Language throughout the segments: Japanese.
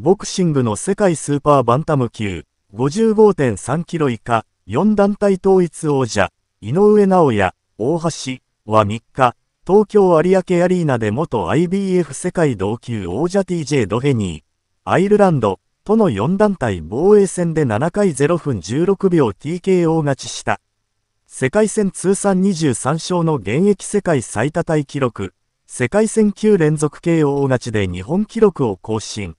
ボクシングの世界スーパーバンタム級、55.3キロ以下、4団体統一王者、井上直也、大橋は3日、東京有明アリーナで元 IBF 世界同級王者 TJ ドヘニー、アイルランド、との4団体防衛戦で7回0分16秒 TKO 勝ちした。世界戦通算23勝の現役世界最多タイ記録、世界戦9連続 KO 勝ちで日本記録を更新。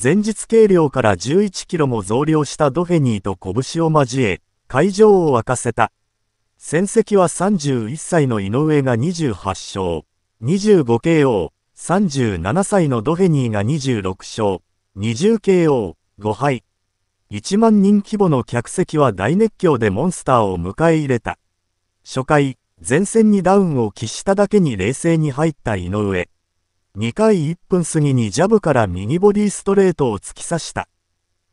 前日計量から11キロも増量したドフェニーと拳を交え、会場を沸かせた。戦績は31歳の井上が28勝、25KO、37歳のドフェニーが26勝、20KO、5敗。1万人規模の客席は大熱狂でモンスターを迎え入れた。初回、前線にダウンを喫しただけに冷静に入った井上。2回1分過ぎにジャブから右ボディストレートを突き刺した。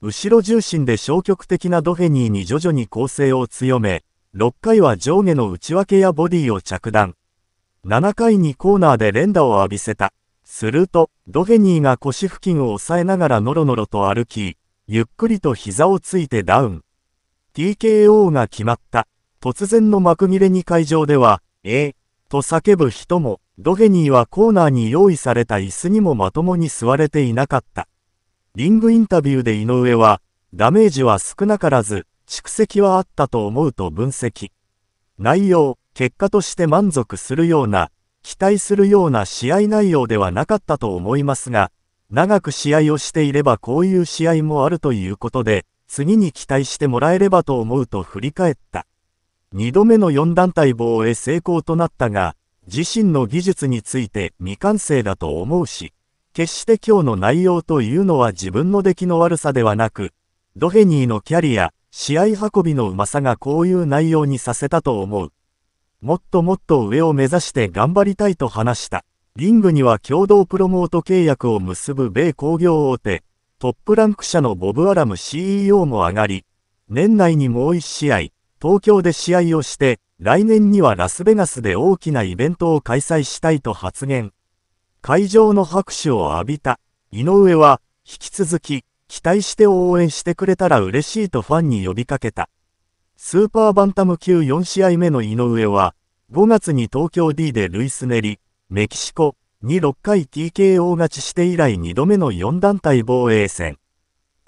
後ろ重心で消極的なドフェニーに徐々に攻勢を強め、6回は上下の内訳やボディを着弾。7回にコーナーで連打を浴びせた。すると、ドフェニーが腰付近を押さえながらノロノロと歩き、ゆっくりと膝をついてダウン。TKO が決まった。突然の幕切れに会場では、ええと叫ぶ人も。ドヘニーはコーナーに用意された椅子にもまともに座れていなかった。リングインタビューで井上は、ダメージは少なからず、蓄積はあったと思うと分析。内容、結果として満足するような、期待するような試合内容ではなかったと思いますが、長く試合をしていればこういう試合もあるということで、次に期待してもらえればと思うと振り返った。2度目の4団体防衛成功となったが、自身の技術について未完成だと思うし、決して今日の内容というのは自分の出来の悪さではなく、ドヘニーのキャリア、試合運びのうまさがこういう内容にさせたと思う。もっともっと上を目指して頑張りたいと話した。リングには共同プロモート契約を結ぶ米工業大手、トップランク社のボブ・アラム CEO も上がり、年内にもう1試合、東京で試合をして、来年にはラスベガスで大きなイベントを開催したいと発言。会場の拍手を浴びた。井上は、引き続き、期待して応援してくれたら嬉しいとファンに呼びかけた。スーパーバンタム級4試合目の井上は、5月に東京 D でルイスネリ、メキシコに6回 TKO 勝ちして以来2度目の4団体防衛戦。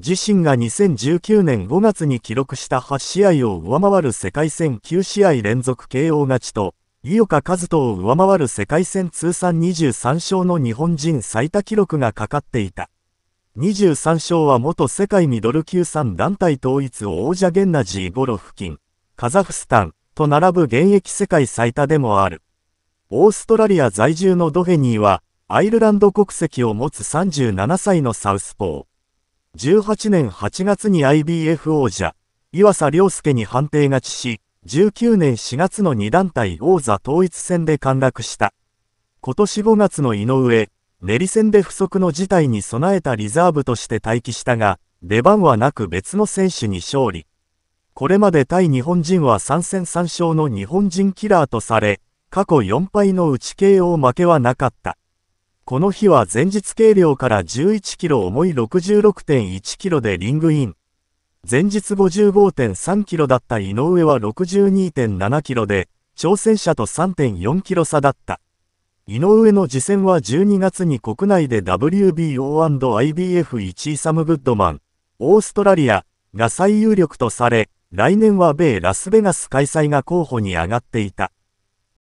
自身が2019年5月に記録した8試合を上回る世界戦9試合連続 KO 勝ちと、井岡一人を上回る世界戦通算23勝の日本人最多記録がかかっていた。23勝は元世界ミドル級3団体統一王者ゲンナジー・ゴロフキン、カザフスタンと並ぶ現役世界最多でもある。オーストラリア在住のドヘニーは、アイルランド国籍を持つ37歳のサウスポー。18年8月に IBF 王者、岩佐良介に判定勝ちし、19年4月の2団体王座統一戦で陥落した。今年5月の井上、練り戦で不足の事態に備えたリザーブとして待機したが、出番はなく別の選手に勝利。これまで対日本人は3戦3勝の日本人キラーとされ、過去4敗の打ち KO 負けはなかった。この日は前日計量から11キロ重い66.1キロでリングイン。前日55.3キロだった井上は62.7キロで、挑戦者と3.4キロ差だった。井上の次戦は12月に国内で WBO&IBF1 位サム・グッドマン、オーストラリアが最有力とされ、来年は米ラスベガス開催が候補に上がっていた。